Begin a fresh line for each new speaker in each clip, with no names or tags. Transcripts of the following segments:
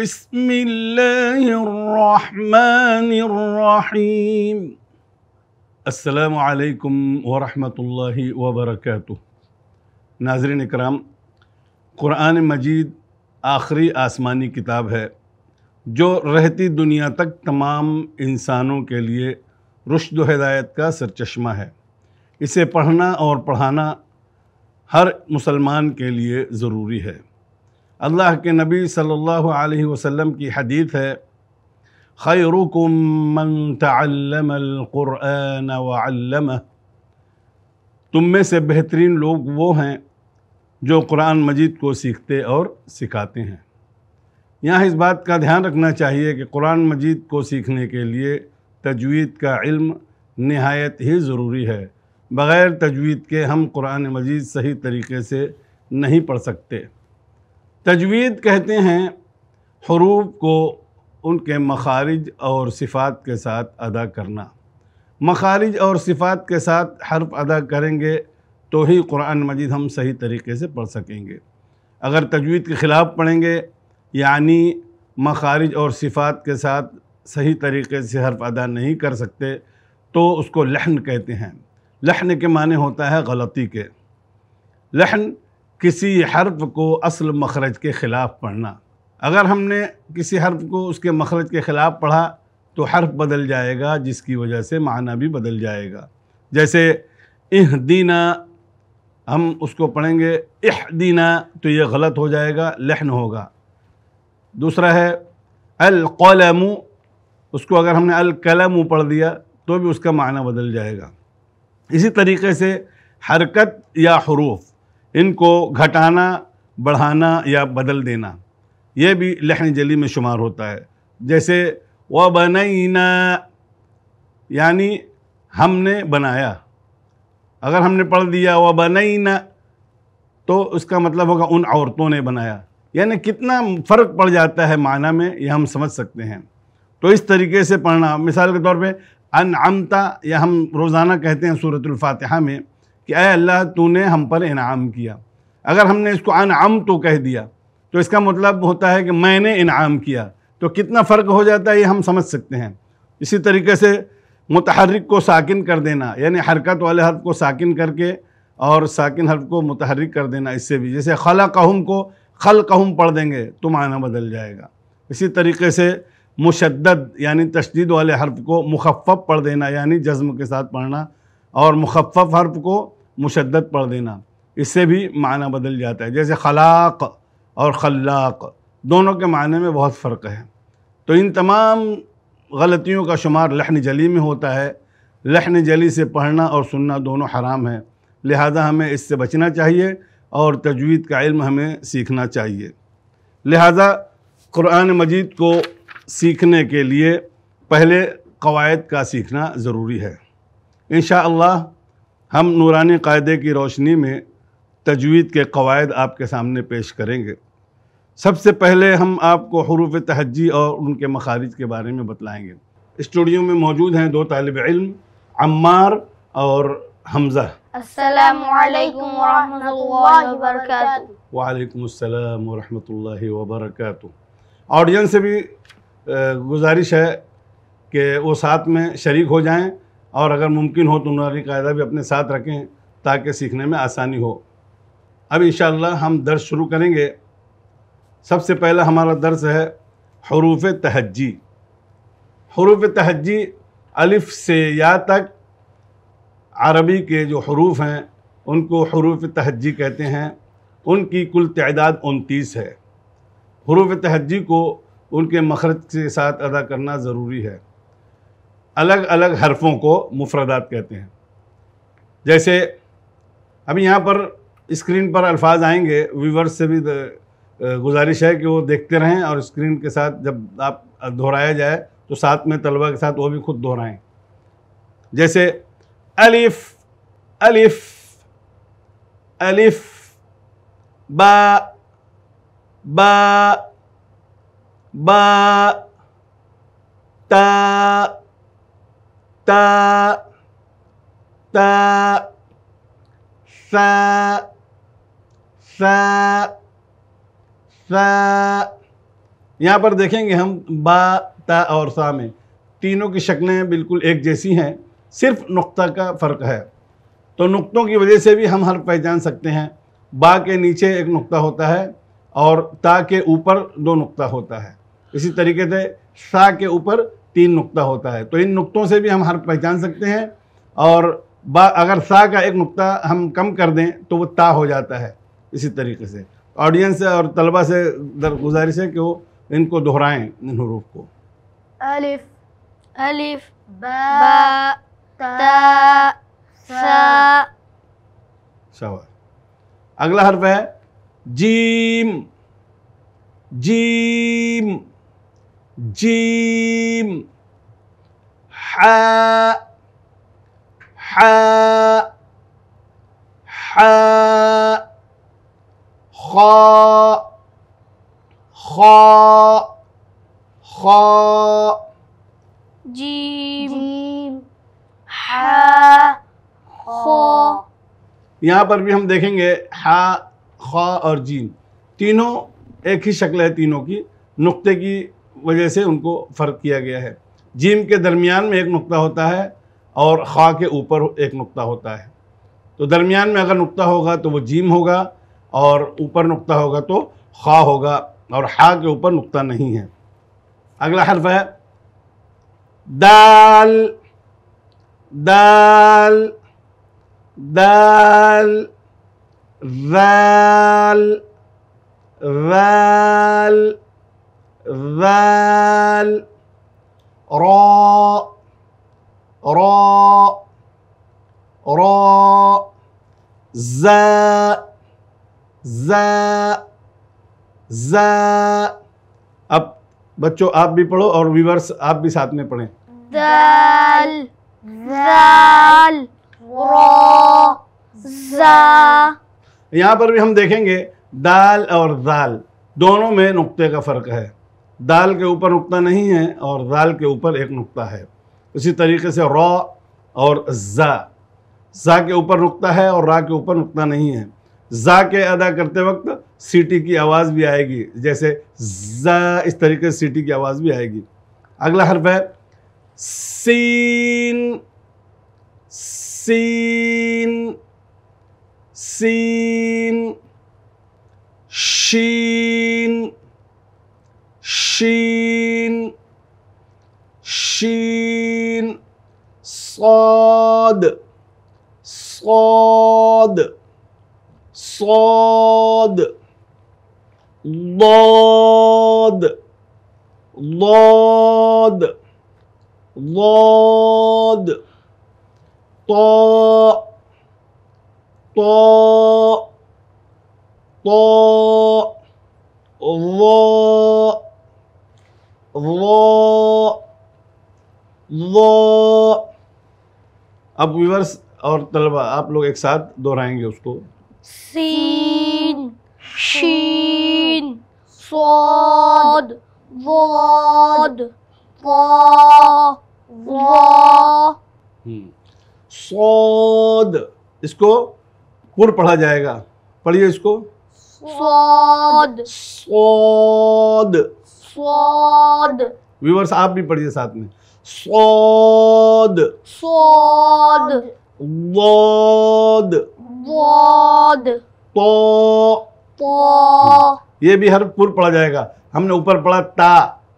بسم الله الرحمن الرحيم السلام عليكم ورحمة الله وبركاته नाजरन इकराम क़ुरान मजीद आखिरी आसमानी किताब है जो रहती दुनिया तक तमाम इंसानों के लिए रुशद हदायत का सरचश्मा है इसे पढ़ना और पढ़ाना हर मुसलमान के लिए ज़रूरी है अल्लाह के नबी सल्लल्लाहु अलैहि वसल्लम की हदीत है खैरुकुम मन तल्लमक़ुरन वल्लम तुम में से बेहतरीन लोग वो हैं जो कुरान मजीद को सीखते और सिखाते हैं यहाँ इस बात का ध्यान रखना चाहिए कि कुरान मजीद को सीखने के लिए तजवीद का इल्म नहायत ही ज़रूरी है बग़ैर तजवीद के हम कुरान मजीद सही तरीके से नहीं पढ़ सकते तजवीद कहते हैं हरूफ को उनके मखारिज और सिफ़ात के साथ अदा करना मखारिज और सिफ़ात के साथ हर्फ अदा करेंगे तो ही कुरान मजीद हम सही तरीके से पढ़ सकेंगे अगर तजवीद के ख़िलाफ़ पढ़ेंगे यानी मखारिज और सिफ़ात के साथ सही तरीके से हर्फ अदा नहीं कर सकते तो उसको लहन कहते हैं लहन के माने होता है गलती के लहन किसी हर्फ को असल मखरज के ख़िलाफ़ पढ़ना अगर हमने किसी हर्फ को उसके मखरज के ख़िलाफ़ पढ़ा तो हर्फ बदल जाएगा जिसकी वजह से माना भी बदल जाएगा जैसे इह दीना हम उसको पढ़ेंगे इह दीना तो ये गलत हो जाएगा लहन होगा दूसरा है अल कलम उसको अगर हमने कलम पढ़ दिया तो भी उसका माना बदल जाएगा इसी तरीके से हरकत या हरूफ़ इनको घटाना बढ़ाना या बदल देना यह भी लहन जली में शुमार होता है जैसे व बनैना यानी हमने बनाया अगर हमने पढ़ दिया व बनैना तो उसका मतलब होगा उन औरतों ने बनाया यानी कितना फ़र्क पड़ जाता है माना में यह हम समझ सकते हैं तो इस तरीके से पढ़ना मिसाल के तौर पे आमता या हम रोज़ाना कहते हैं सूरतुल्फातिहा में कि अः अल्लाह तूने हम पर इनाम किया अगर हमने इसको अनआम तो कह दिया तो इसका मतलब होता है कि मैंने इनाम किया तो कितना फ़र्क हो जाता है ये हम समझ सकते हैं इसी तरीके से मतहरक को साकिन कर देना यानी हरकत वाले हर्फ को साकिन करके और साकिन हर्फ को मतहरक कर देना इससे भी जैसे खला कहम को खल कहम पढ़ देंगे तो माना बदल जाएगा इसी तरीके से मुशद यानी तशदीद वाले हर्फ को मुखफ़ पढ़ देना यानी जज्म के साथ पढ़ना और मुखफ़ हर्फ को मुशद्दत पढ़ देना इससे भी माना बदल जाता है जैसे खलाक और खलाक दोनों के माعنی में बहुत फ़र्क है तो इन तमाम गलतियों का शुमार लहन जली में होता है लहन जली से पढ़ना और सुनना दोनों हराम है लिहाजा हमें इससे बचना चाहिए और तजवीद का इल्म हमें सीखना चाहिए लिहाजा क़ुरान मजीद को सीखने के लिए पहले कवायद का सीखना ज़रूरी है इन हम नूरानी कायदे की रोशनी में तजवीद के कवायद आपके सामने पेश करेंगे सबसे पहले हम आपको हरूफ तहजी और उनके मखारिज के बारे में बतलाएँगे स्टूडियो में मौजूद हैं दो तालब इल्म अम्मार और हमज़ा वालेकुम वरहमतुल्लाहि वबरकatuh ऑडियंस से भी गुजारिश है कि वो साथ में शरीक हो जाएं और अगर मुमकिन हो तो नारी कायदा भी अपने साथ रखें ताकि सीखने में आसानी हो अब इन हम दर्स शुरू करेंगे सबसे पहला हमारा दर्स है हरूफ तहजी हरूफ तहजी अलिफ से या तक अरबी के जो हरूफ हैं उनको हरूफ तहजी कहते हैं उनकी कुल तदाद उनतीस है हरूफ तहजी को उनके मखरज के साथ अदा करना ज़रूरी है अलग अलग हरफों को मुफरदात कहते हैं जैसे अभी यहाँ पर स्क्रीन पर अल्फाज आएंगे व्यूवर्स से भी गुजारिश है कि वो देखते रहें और स्क्रीन के साथ जब आप दोहराया जाए तो साथ में तलबा के साथ वो भी खुद दोहराएं जैसे अलिफ अलिफ अलिफ बा बा बा ता ta ta sa सा sa यहाँ पर देखेंगे हम बा ता और सा में तीनों की शक्लें बिल्कुल एक जैसी हैं सिर्फ नुक्ता का फ़र्क है तो नुक्तों की वजह से भी हम हर पहचान सकते हैं बा के नीचे एक नुक्ता होता है और ता के ऊपर दो नुक्ता होता है इसी तरीके से सा के ऊपर तीन नुक्ता होता है तो इन नुक्तों से भी हम हर पहचान सकते हैं और बा अगर सा का एक नुक्ता हम कम कर दें तो वो ता हो जाता है इसी तरीके से ऑडियंस और तलबा से गुजारिश है कि वो इनको दोहराएं इन हरूफ को
अलिफ अलिफ बा ता
सा अगला हर्फ है जीम जीम जीम हा हा
हा खा खा खा जीम जीम हा खो
यहाँ पर भी हम देखेंगे हा ख और जीम तीनों एक ही शक्ल है तीनों की नुक्ते की वजह से उनको फ़र्क किया गया है जीम के दरमियान में एक नुक्ता होता है और खा के ऊपर एक नुक्ता होता है तो दरमियान में अगर नुक्ता होगा तो वो जीम होगा और ऊपर नुक्ता होगा तो खा होगा और हा के ऊपर नुक्ता नहीं है अगला हर्फ है दाल दाल दाल दाल दाल ذال را را را za za za अब बच्चों आप भी पढ़ो और व्यूवर्स आप भी साथ में पढ़ें
दल दल रो जा
यहाँ पर भी हम देखेंगे दाल और दाल दोनों में नुक्ते का फर्क है दाल के ऊपर नुकता नहीं है और दाल के ऊपर एक नुकता है इसी तरीके से रॉ और ज़ा ज़ा के ऊपर नुकता है और रा के ऊपर नुकता नहीं है ज़ा के अदा करते वक्त सीटी की आवाज़ भी आएगी जैसे ज़ा इस तरीके से सीटी की आवाज़ भी आएगी अगला हर्फ है सीन सीन सीन शीन صاد صاد صاد ضاد ضاد ضاد طاء
طاء طاء
ضاء ضاء ضاء अब विवर्स और तलबा आप लोग एक साथ दोहराएंगे उसको
सीन शीन स्वाद वाद वा
स्वाद इसको पुर पढ़ा जाएगा पढ़िए इसको
स्वाद
स्वाद
स्वाद
विवर्स आप भी पढ़िए साथ में صاد
صاد
ضاد
ضاد तो तो
ये भी हर पुर पढ़ा जाएगा हमने ऊपर पढ़ा ता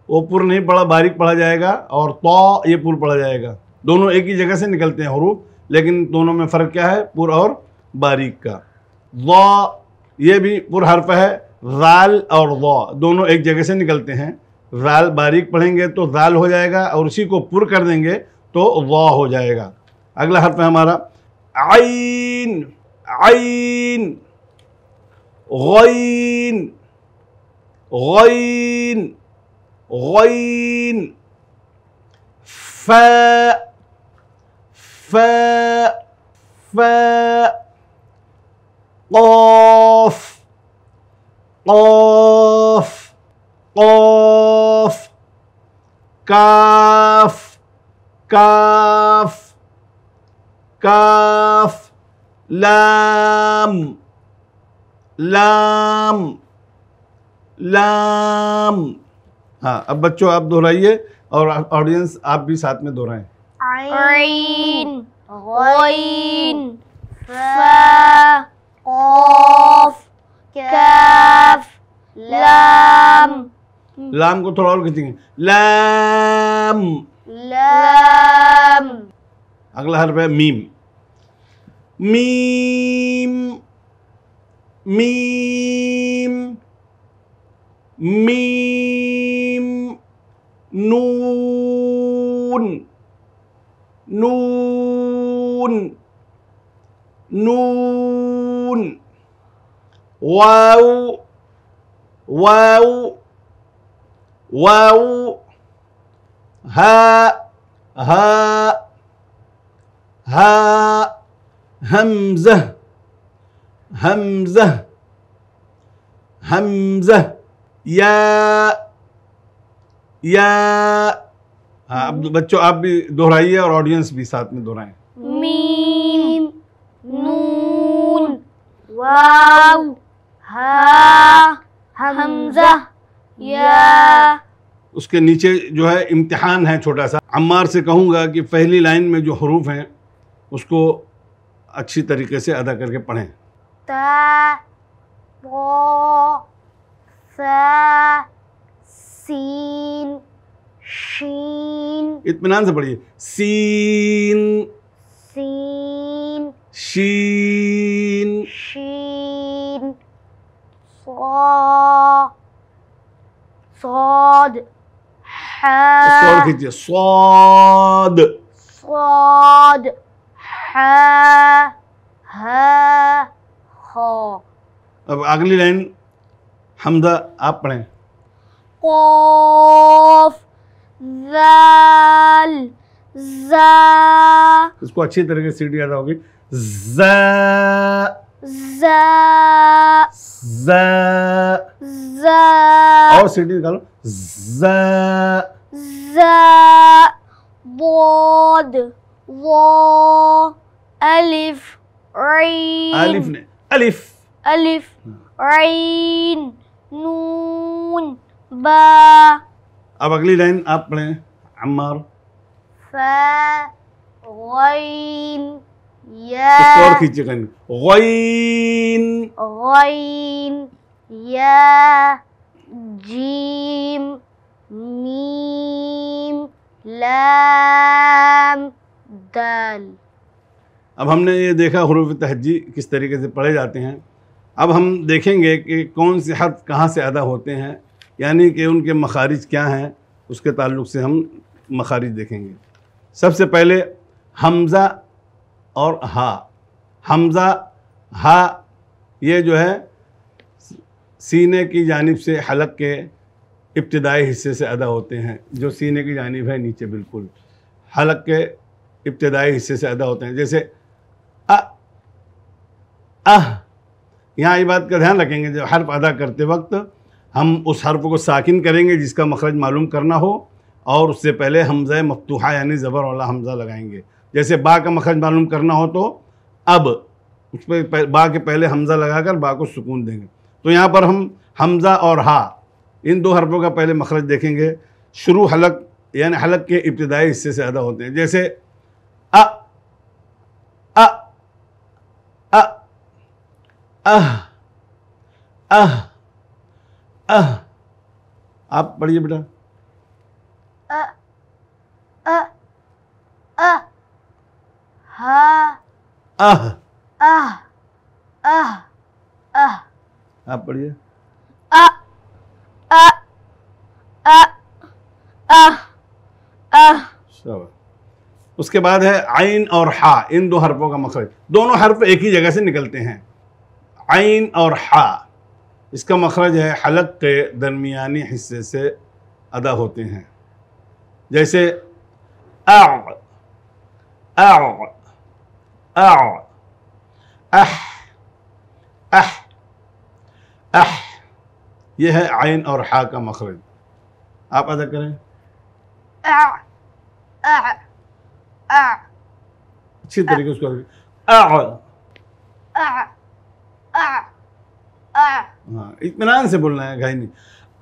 वो पुर नहीं पढ़ा बारीक पढ़ा जाएगा और तो ये पुर पढ़ा जाएगा दोनों एक ही जगह से निकलते हैं हरूफ लेकिन दोनों में फ़र्क क्या है पुर और बारीक का व ये भी पुर हर्फ है राल और व दोनों एक जगह से निकलते हैं जाल बारीक पढ़ेंगे तो जाल हो जाएगा और उसी को पुर कर देंगे तो वाह हो जाएगा अगला हर्फ है हमारा आइन आइन गोइन गोइन गोइन फ फ फ قاف काफ काफ काफ लाम लाम लाम हाँ अब बच्चों आप दोहराइए और ऑडियंस आप भी साथ में दोहराएं
आइन गइन
फा
कफ लाम
Hmm. Lam kok terlalu kencing. Lam.
Lam.
Agla harfnya mim. Mim. Mim. Mim. Nun. Nun. Nun. Wow. Wow. واو ها ها ها همزة همزة همزة يا يا عبد بچو آپ بھی دہرائیے اور آڈینس بھی ساتھ میں دہرائیں
میم نون واو ها همزه या
उसके नीचे जो है इम्तिहान है छोटा सा अम्मार से कहूँगा कि पहली लाइन में जो हरूफ हैं उसको अच्छी तरीके से अदा करके पढ़ें
ता सीन शीन
इतमान से पढ़िए सीन सीन शीन शीन
सॉ सौद सौद खींचिए
صاد
सौद है है हो
अब अगली लाइन हमदा आप पढ़ें
कौफ जल जा
इसको अच्छी तरीके से सीढ़ी याद होगी जा
زا
زا
زا أو سيدي
قال زا زاء
ضاد ضا ألف عين ألف ألف ألف عين نون با
أبا قليلين أبلي عمار
فا غين या अब
हमने ये देखा हरूफ तहजी किस तरीके से पढ़े जाते हैं अब हम देखेंगे कि कौन से हर्फ कहाँ से अदा होते हैं यानी कि उनके मखारिज क्या हैं उसके ताल्लुक से हम मखारिज देखेंगे सबसे पहले हमज़ा और हा हमज़ा हा ये जो है सीने की जानब से हलक के इब्तदाई हिस्से से अदा होते हैं जो सीने की जानब है नीचे बिल्कुल हलक के इब्तदाई हिस्से से अदा होते हैं जैसे अ अह यहाँ ये बात का ध्यान रखेंगे जब हर्फ अदा करते वक्त हम उस हर्फ को साकिन करेंगे जिसका मखरज मालूम करना हो और उससे पहले हमज़ा मफतूहा यानी ज़बर वाला हमज़ा लगाएंगे जैसे बा का मखज मालूम करना हो तो अब उस पर बा के पहले हमज़ा लगाकर बा को सुकून देंगे तो यहाँ पर हम हमज़ा और हा इन दो हरफों का पहले मखरज देखेंगे शुरू हलक यानी हलक के इब्तदाई हिस्से से अदा होते हैं जैसे अ अ अ अह अह अह आप पढ़िए बेटा अह अह
अह अह आप पढ़िए अ अ अ अ
अ उसके बाद है आइन और हा इन दो हरफों का मखरज दोनों हर्फ एक ही जगह से निकलते हैं आइन और हा इसका मखरज है हलक के दरमियानी हिस्से से अदा होते हैं जैसे आ, आ, أع أح أح أح يه عين أو رحاء كمخرج آپ أذكرين
أع أع أع
اچھی طریقے اس کو اذکر أع
أع أع
أع اتمنان سے بولنا ہے گھائی نہیں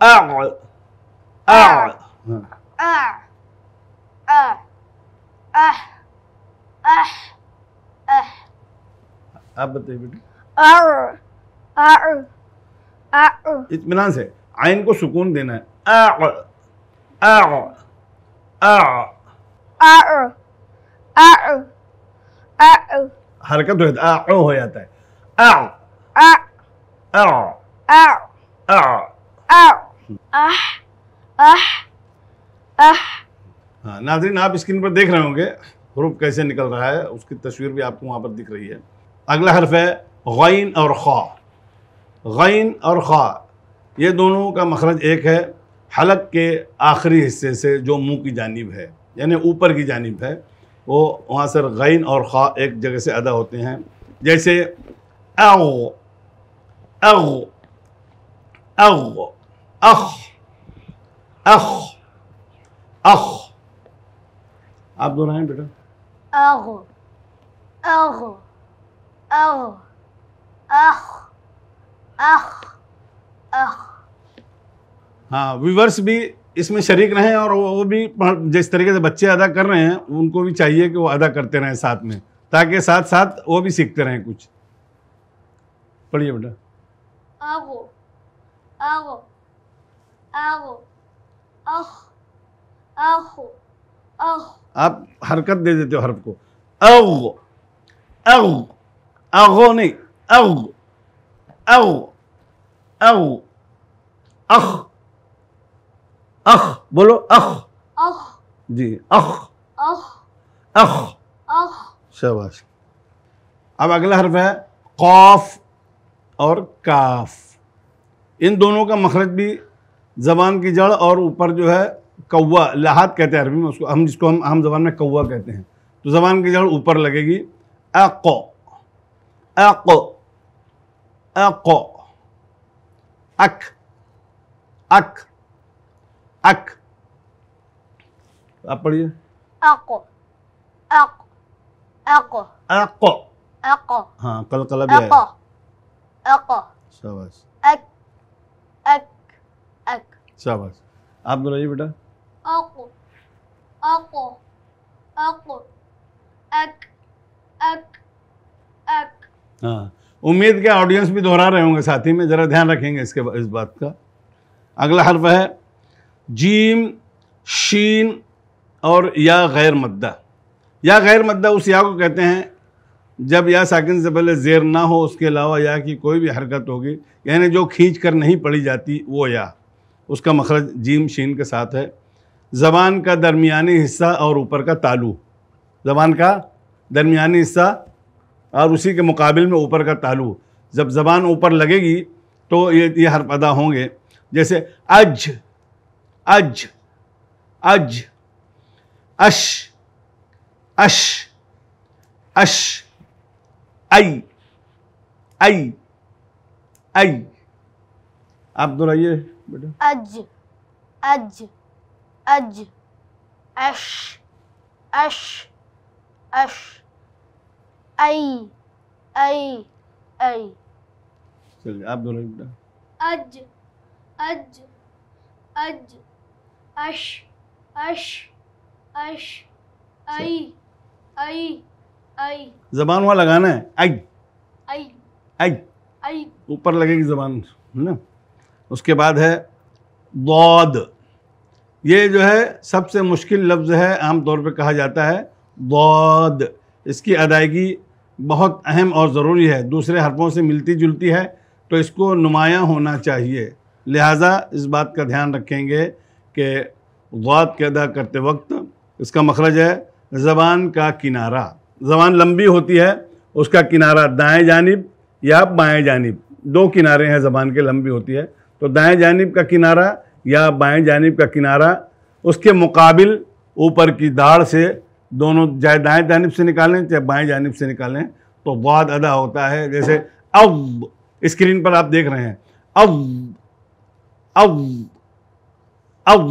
أع آه، آه.
أع أع أح أح أح आप बताइए इतमान
से आयन को सुकून देना है आ आ आ आ हरकत हो जाता है हो जाता है आ आ आ आ आ
आ
हाँ नाजरीन आप स्क्रीन पर देख रहे होंगे ग्रुप कैसे निकल रहा है उसकी तस्वीर भी आपको वहाँ पर दिख रही है अगला हर्फ है गैन और ख़ा गैन और ख़ा ये दोनों का मखरज एक है हलक के आखिरी हिस्से से जो मुंह की जानब है यानी ऊपर की जानब है वो वहाँ से गैन और ख़ा एक जगह से अदा होते हैं जैसे अगो अगो अगो अख अख अख आप दोहराएं बेटा
अगो अगो Oh. Oh.
हाँ व्यूवर्स भी इसमें शरीक रहें और वो भी जिस तरीके से बच्चे अदा कर रहे हैं उनको भी चाहिए कि वो अदा करते रहें साथ में ताकि साथ साथ वो भी सीखते रहें कुछ पढ़िए बेटा
आओ आओ आओ आओ आओ
आप हरकत दे देते हो हरफ को आओ आओ अगोनी अग अग अग अख अख बोलो अख अख जी अख अख अख अख शाबाश अब अगला हर्फ है कौफ और काफ इन दोनों का मखरज भी जबान की जड़ और ऊपर जो है कौवा लहात कहते हैं अरबी में उसको हम जिसको हम आम जबान में कौवा कहते हैं तो जबान की जड़ ऊपर लगेगी अ अक अक अक अक अक आप पढ़िए
अक अक अक अक अक
हाँ कल कल भी है अक शाबाश
अक अक अक
शाबाश आप दोनों बेटा
अक अक अक अक अक अक
हाँ उम्मीद के ऑडियंस भी दोहरा रहे होंगे साथी में ज़रा ध्यान रखेंगे इसके इस बात का अगला हर्फ है जीम शीन और या गैर मद्दा या गैर मद्दा उस या को कहते हैं जब या साकिन से पहले जेर ना हो उसके अलावा या की कोई भी हरकत होगी यानी जो खींच कर नहीं पड़ी जाती वो या उसका मखरज जीम शीन के साथ है ज़बान का दरमिया हिस्सा और ऊपर का तालू ज़बान का दरमियानी हिस्सा और उसी के मुकाबले में ऊपर का तालु जब जबान ऊपर लगेगी तो ये ये हर्फ अदा होंगे जैसे अज अज अज अश अश अश आई आई आई आप दोहराइए बेटा
अज अज अज अश अश अश आई आई आई चलिए आप दोनों अज अज अज अश अश अश आई आई आई
जबान वहां लगाना है आई आई आई आई ऊपर लगेगी जबान है ना उसके बाद है दौद ये जो है सबसे मुश्किल लफ्ज़ है आमतौर पे कहा जाता है दौद इसकी अदायगी बहुत अहम और ज़रूरी है दूसरे हरफों से मिलती जुलती है तो इसको नुमायाँ होना चाहिए लिहाजा इस बात का ध्यान रखेंगे कि गौत के अदा करते वक्त इसका मखरज है ज़बान का किनारा ज़बान लंबी होती है उसका किनारा दाएं जानब या बाएं जानब दो किनारे हैं ज़बान के लंबी होती है तो दाएं जानब का किनारा या बाएं जानब का किनारा उसके मुकाबिल ऊपर की दाढ़ से दोनों चाहे दाएं जानब से निकालें चाहे बाएं जानब से निकालें तो वाद अदा होता है जैसे अब स्क्रीन पर आप देख रहे हैं अब अब अब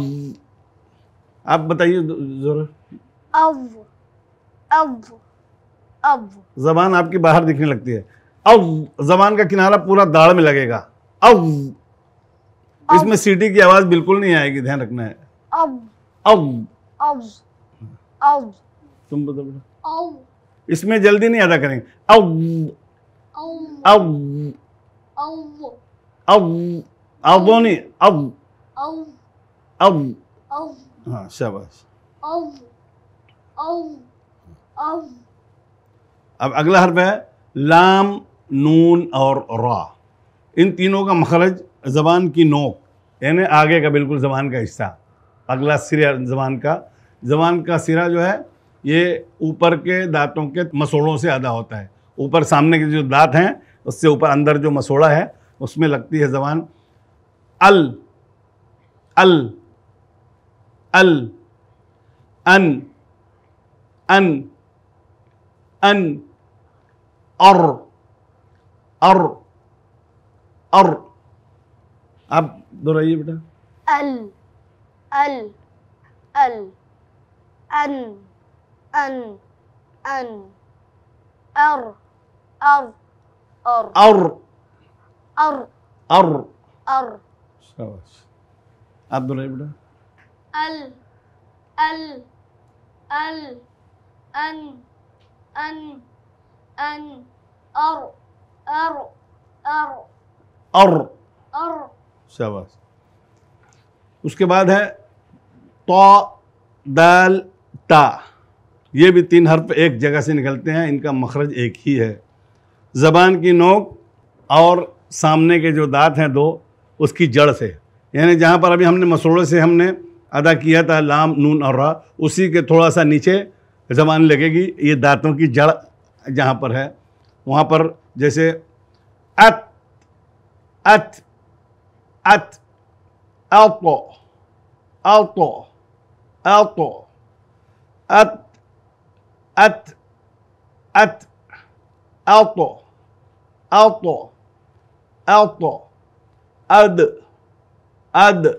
आप बताइए जरा
अब अब अब
जबान आपकी बाहर दिखने लगती है अब जबान का किनारा पूरा दाढ़ में लगेगा अब इसमें सीटी की आवाज बिल्कुल नहीं आएगी ध्यान रखना है अब अब
अब अब तुम बोलो बोलो
इसमें जल्दी नहीं अदा करेंगे अब
अब
अब अब नहीं अब अब हाँ शाबाश अब अगला हर्फ है लाम नून और रा इन तीनों का मखरज जबान की नोक यानी आगे का बिल्कुल जबान का हिस्सा अगला सिरा जबान का जबान का सिरा जो है ये ऊपर के दांतों के मसोड़ों से आधा होता है ऊपर सामने के जो दांत हैं उससे ऊपर अंदर जो मसोड़ा है उसमें लगती है जबान अल अल अल अन अन अन और और और आप दोहराइए बेटा
अल अल अल अन अन अन अर अर अर अर अर अर अर
शाबाश आप दोहराइए बेटा
अल अल अल अन अन अन अर अर अर अर अर
शाबाश उसके बाद है तो दाल ता ये भी तीन हर्फ एक जगह से निकलते हैं इनका मखरज एक ही है ज़बान की नोक और सामने के जो दांत हैं दो उसकी जड़ से यानी जहाँ पर अभी हमने मसोड़े से हमने अदा किया था लाम नून और रा उसी के थोड़ा सा नीचे ज़बान लगेगी ये दांतों की जड़ जहाँ पर है वहाँ पर जैसे अत अत अत अल्तो अल्तो अल्तो अत at at alto alto alto ad ad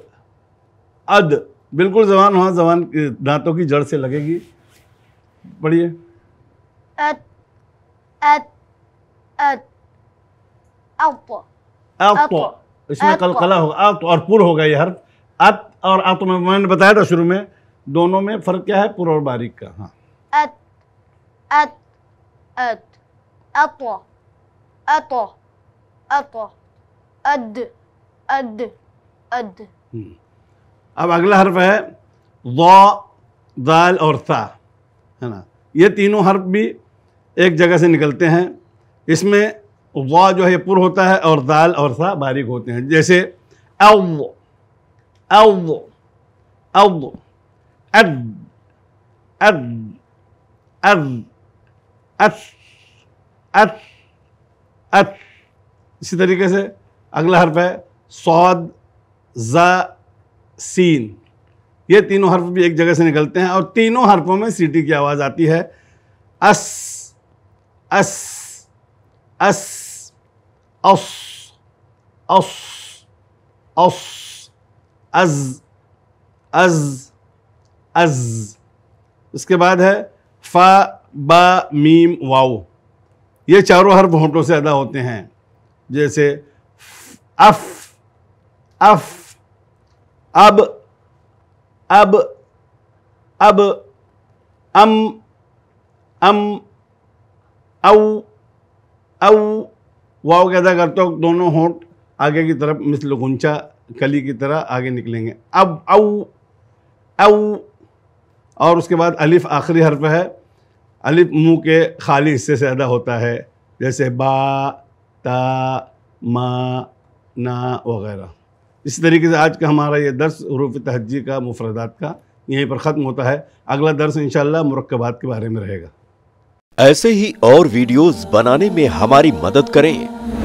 ad बिल्कुल जबान वहां जबान दांतों की जड़ से लगेगी पढ़िए अत इसमें कल कला होगा अत और पुर होगा ये हर अत और अत में मैंने बताया था शुरू में दोनों में फर्क क्या है पुर और बारीक का हाँ
أط أط أطى أطى أطى أد أد أد
अब अगला हर्फ है दौ दाल और ता है ना ये तीनों हर्फ भी एक जगह से निकलते हैं इसमें वा जो है पुर होता है और दाल और सा बारीक होते हैं जैसे अव अव अव अद अद अद अस अस अत इसी तरीके से अगला हर्फ है सौद ज सीन ये तीनों हर्फ भी एक जगह से निकलते हैं और तीनों हर्फों में सीटी की आवाज़ आती है अस अस अस अस अस अस अज अज अज उसके बाद है फ़ा बा मीम वाओ ये चारों हर्फ होंठों से अदा होते हैं जैसे अफ अफ अब अब अब अम अम औ औ वाओ के अदा करते हो दोनों होंठ आगे की तरफ मिसल गुंचा कली की तरह आगे निकलेंगे अब औ औ और उसके बाद अलिफ आखिरी हर्फ है अलिफ मुँह के खाली हिस्से से अदा होता है जैसे बा ता मा ना वगैरह इसी तरीके से आज का हमारा ये दर्स हरूफ तहजी का मुफरदात का यहीं पर ख़त्म होता है अगला दर्स इन मरकबात के बारे में रहेगा ऐसे ही और वीडियोस बनाने में हमारी मदद करें